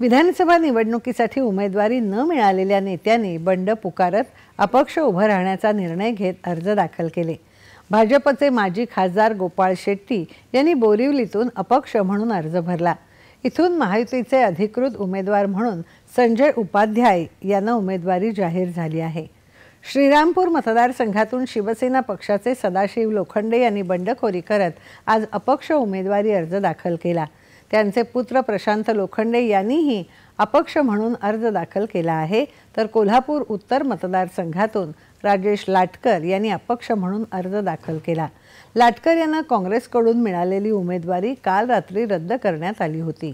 विधानसभा निवडणुकीसाठी उमेदवारी न मिळालेल्या नेत्यांनी बंड पुकारत अपक्ष उभं राहण्याचा निर्णय घेत अर्ज दाखल केले भाजपचे माजी खासदार गोपाळ शेट्टी यांनी बोरिवलीतून अपक्ष म्हणून अर्ज भरला इथून महायुतीचे अधिकृत उमेदवार म्हणून संजय उपाध्याय यांना उमेदवारी जाहीर झाली आहे श्रीरामपूर मतदारसंघातून शिवसेना पक्षाचे सदाशिव लोखंडे यांनी बंडखोरी करत आज अपक्ष उमेदवारी अर्ज दाखल केला त्यांचे पुत्र प्रशांत लोखंडे यांनीही अपक्ष म्हणून अर्ज दाखल केला आहे तर कोल्हापूर उत्तर मतदारसंघातून राजेश लाटकर यांनी अपक्ष म्हणून अर्ज दाखल केला लाटकर यांना काँग्रेसकडून मिळालेली उमेदवारी काल रात्री रद्द करण्यात आली होती